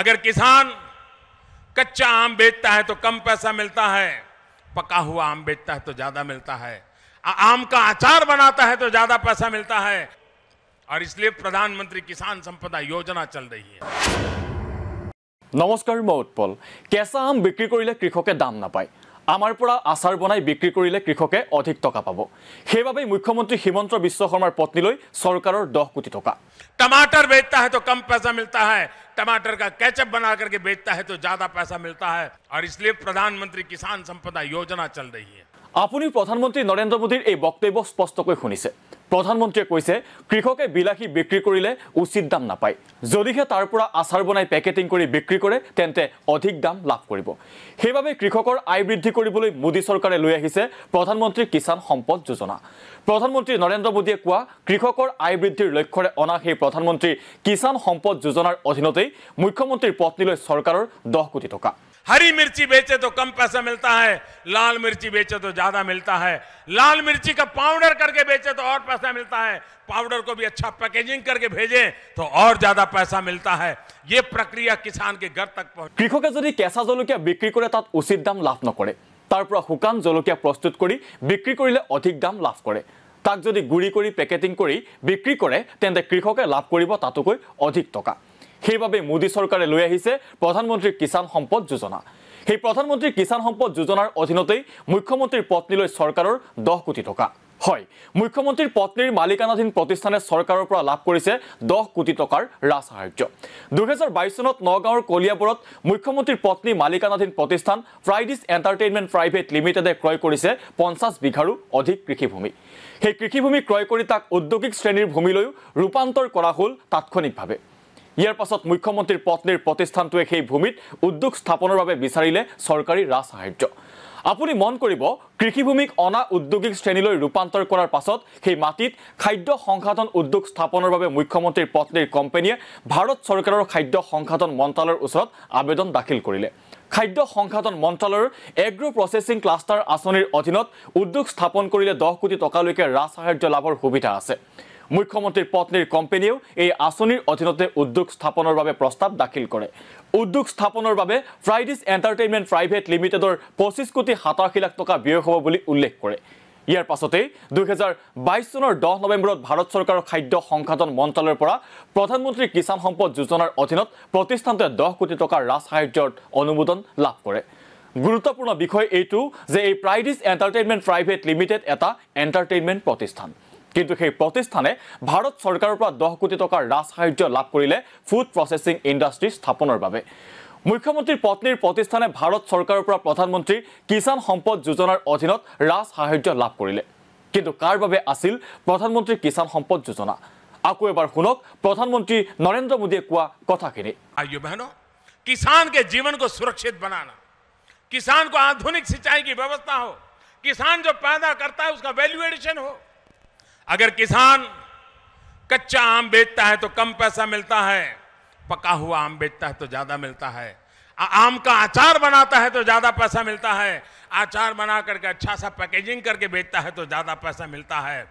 अगर किसान कच्चा आम बेचता है तो कम पैसा मिलता है पका हुआ आम बेचता है तो ज्यादा मिलता है आम का अचार बनाता है तो ज्यादा पैसा मिलता है और इसलिए प्रधानमंत्री किसान संपदा योजना चल रही है नमस्कार मैं उत्पल कैसा आम बिक्री कृषक दाम नपाय আমাৰ পৰা আচাৰ বনাই বিক্ৰী কৰিলে কৃষকে অধিক টকা পাব সেইবাবে মুখ্যমন্ত্ৰী হিমন্ত বিশ্ব শৰ্মাৰ পত্নীলৈ চৰকাৰৰ দহ কোটি টকা টমাটৰ বেচতা হে তো কম পইচা মিলতা হয় टमाटर का कैचअप बना करके बेचता है तो ज्यादा पैसा मिलता है और इसलिए प्रधानमंत्री किसान संपदा योजना चल रही है আপুনি প্ৰধানমন্ত্ৰী নৰেন্দ্ৰ মোদীৰ এই বক্তব্য স্পষ্টকৈ শুনিছে প্ৰধানমন্ত্ৰীয়ে কৈছে কৃষকে বিলাহী বিক্ৰী কৰিলে উচিত দাম নাপায় যদিহে তাৰ পৰা আচাৰ বনাই পেকেটিং কৰি বিক্ৰী কৰে তেন্তে অধিক দাম লাভ কৰিব সেইবাবে কৃষকৰ আয় বৃদ্ধি কৰিবলৈ মোদী চৰকাৰে লৈ আহিছে প্ৰধানমন্ত্ৰী কিষাণ সম্পদ যোজনা প্ৰধানমন্ত্ৰী নৰেন্দ্ৰ মোদীয়ে কোৱা কৃষকৰ আয় বৃদ্ধিৰ লক্ষ্যৰে অনা সেই প্ৰধানমন্ত্ৰী কিষাণ সম্পদ যোজনাৰ অধীনতেই মুখ্যমন্ত্ৰীৰ পত্নীলৈ চৰকাৰৰ দহ কোটি টকা हरी मिर्ची बेचे तो कम पैसा मिलता है लाल मिर्ची बेचे तो ज्यादा मिलता है लाल मिर्ची का पाउडर करके बेचे तो और पैसा मिलता है पाउडर को भी अच्छा पैकेजिंग करके भेजे तो और ज्यादा पैसा मिलता है ये प्रक्रिया किसान के घर तक पहुंच कृषक जो कैसा जलकिया बिक्री कर उचित दाम लाभ नक तार তাৰ পৰা শুকান জলকীয়া প্ৰস্তুত কৰি अधिक दाम लाभ कर तक जो गुड़ी पेकेटिंग बिक्री কৰি कृषक लाभ तक अधिक टका কৃষকে সেইবাবে মোদী চৰকাৰে লৈ আহিছে প্ৰধানমন্ত্ৰী কিষাণ সম্পদ যোজনা সেই প্ৰধানমন্ত্ৰী কিষাণ সম্পদ যোজনাৰ অধীনতেই মুখ্যমন্ত্ৰীৰ পত্নীলৈ চৰকাৰৰ দহ কোটি টকা হয় মুখ্যমন্ত্ৰীৰ পত্নীৰ মালিকানাধীন প্ৰতিষ্ঠানে চৰকাৰৰ পৰা লাভ কৰিছে দহ কোটি টকাৰ ৰাজসাহাৰ্য দুহেজাৰ বাইছ চনত নগাঁৱৰ কলিয়াবৰত মুখ্যমন্ত্ৰীৰ পত্নী মালিকানাধীন প্ৰতিষ্ঠান ফ্ৰাইডিছ এণ্টাৰটেইনমেণ্ট প্ৰাইভেট লিমিটেডে ক্ৰয় কৰিছে পঞ্চাছ বিঘাৰো অধিক কৃষিভূমি সেই কৃষিভূমি ক্ৰয় কৰি তাক ঔদ্যোগিক শ্ৰেণীৰ ভূমিলৈও ৰূপান্তৰ কৰা হ'ল তাৎক্ষণিকভাৱে ইয়াৰ পাছত মুখ্যমন্ত্ৰীৰ পত্নীৰ প্ৰতিষ্ঠানটোৱে সেই ভূমিত উদ্যোগ স্থাপনৰ বাবে বিচাৰিলে চৰকাৰী ৰাজ ৰাজসাহাৰ্য আপুনি মন কৰিব কৃষিভূমিক অনা উদ্যোগিক শ্ৰেণীলৈ ৰূপান্তৰ কৰাৰ পাছত সেই মাটিত খাদ্য সংসাধন উদ্যোগ স্থাপনৰ বাবে মুখ্যমন্ত্ৰীৰ পত্নীৰ কোম্পানীয়ে ভাৰত চৰকাৰৰ খাদ্য সংসাধন মন্ত্ৰালয়ৰ ওচৰত আবেদন দাখিল কৰিলে খাদ্য সংসাধন মন্ত্ৰালয়ৰ এগ্ৰ' প্ৰচেছিং ক্লাষ্টাৰ আঁচনিৰ অধীনত উদ্যোগ স্থাপন কৰিলে দহ কোটি টকালৈকে ৰাজ সাহাৰ্য লাভৰ সুবিধা আছে মুখ্যমন্ত্ৰীৰ পত্নীৰ কোম্পানীয়েও এই আঁচনিৰ অধীনতে উদ্যোগ স্থাপনৰ বাবে প্ৰস্তাৱ দাখিল কৰে উদ্যোগ স্থাপনৰ বাবে ফ্ৰাইডিছ এণ্টাৰটেইনমেণ্ট প্ৰাইভেট লিমিটেডৰ পঁচিছ কোটি সাতাশী লাখ টকা ব্যয় হ'ব বুলি উল্লেখ কৰে ইয়াৰ পাছতেই দুহেজাৰ বাইছ চনৰ দহ নৱেম্বৰত ভাৰত চৰকাৰৰ খাদ্য সংশাধন মন্ত্ৰালয়ৰ পৰা প্ৰধানমন্ত্ৰী কিষাণ সম্পদ যোজনাৰ অধীনত প্ৰতিষ্ঠানটোৱে দহ কোটি টকাৰ ৰাজ ৰাজসাহাৰ্যৰ অনুমোদন লাভ কৰে গুৰুত্বপূৰ্ণ বিষয় এইটো যে এই প্ৰাইডিছ এণ্টাৰটেইনমেণ্ট প্ৰাইভেট লিমিটেড এটা এণ্টাৰটেইনমেণ্ট প্ৰতিষ্ঠান কিন্তু সেই প্ৰতিষ্ঠানে ভাৰত চৰকাৰৰ পৰা দহ কোটি টকাৰ ৰাজ ৰাজসাহাৰ্য লাভ কৰিলে ফুড প্ৰচেছিং ইণ্ডাষ্ট্ৰী স্থাপনৰ বাবে মুখ্যমন্ত্ৰীৰ পত্নীৰ প্ৰতিষ্ঠানে ভাৰত চৰকাৰৰ পৰা প্ৰধানমন্ত্ৰী কিষাণ সম্পদ যোজনাৰ অধীনত ৰাজ সাহাৰ্য লাভ কৰিলে কিন্তু কাৰ বাবে আছিল প্ৰধানমন্ত্ৰী কিষাণ সম্পদ যোজনা আকৌ এবাৰ শুনক প্ৰধানমন্ত্ৰী নৰেন্দ্ৰ মোদীয়ে কোৱা কথাখিনি কিষানকে জীৱনক সুৰক্ষিত বনানা কিষানক আধুনিক সিঁচাই ব্যৱস্থা হ'ব কিষান যো পেদা কৰ্তা হেল্যু এডিশ্যন হ'ব अगर किसान कच्चा आम बेचता है तो कम पैसा मिलता है पका हुआ आम बेचता है तो ज़्यादा मिलता है आम का अचार बनाता है तो ज़्यादा पैसा मिलता है अचार बना करके अच्छा सा पैकेजिंग करके बेचता है तो ज़्यादा पैसा मिलता है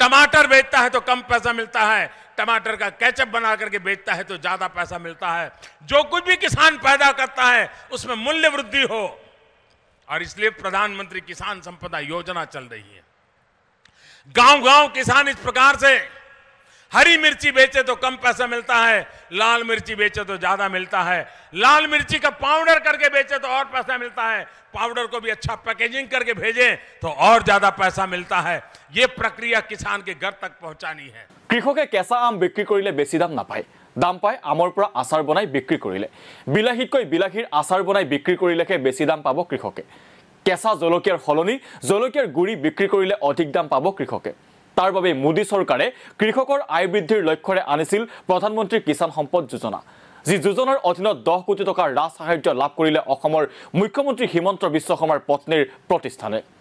टमाटर बेचता है तो कम पैसा मिलता है टमाटर का कैचअप बना करके बेचता है तो ज़्यादा पैसा मिलता है जो कुछ भी किसान पैदा करता है उसमें मूल्य वृद्धि हो और इसलिए प्रधानमंत्री किसान संपदा योजना चल रही है गांव गांव किसान इस प्रकार से हरी मिर्ची बेचे तो कम पैसा मिलता है लाल मिर्ची बेचे तो ज्यादा मिलता है लाल मिर्ची का पाउडर करके बेचे तो और पैसा मिलता है पाउडर को भी अच्छा पैकेजिंग करके भेजे तो और ज्यादा पैसा मिलता है ये प्रक्रिया किसान के घर तक पहुंचानी है कृषक बिक्री कर ले बेसी दाम ना पाए दाम पाए পাই আমৰ পৰা আচাৰ বনাই বিক্ৰী কৰিলে বিলাহীতকৈ বিলাহীৰ আচাৰ বনাই বিক্ৰী কৰিলেহে बेसी दाम पा कृषक কেঁচা জলকীয়াৰ সলনি জলকীয়াৰ গুড়ি বিক্ৰী কৰিলে অধিক দাম পাব কৃষকে তাৰ বাবে মোদী চৰকাৰে কৃষকৰ আয় বৃদ্ধিৰ লক্ষ্যৰে আনিছিল প্ৰধানমন্ত্ৰী কিষাণ সম্পদ যোজনা যি যোজনাৰ অধীনত দহ কোটি টকাৰ ৰাজ সাহাৰ্য লাভ কৰিলে অসমৰ মুখ্যমন্ত্ৰী হিমন্ত বিশ্ব শৰ্মাৰ পত্নীৰ প্ৰতিষ্ঠানে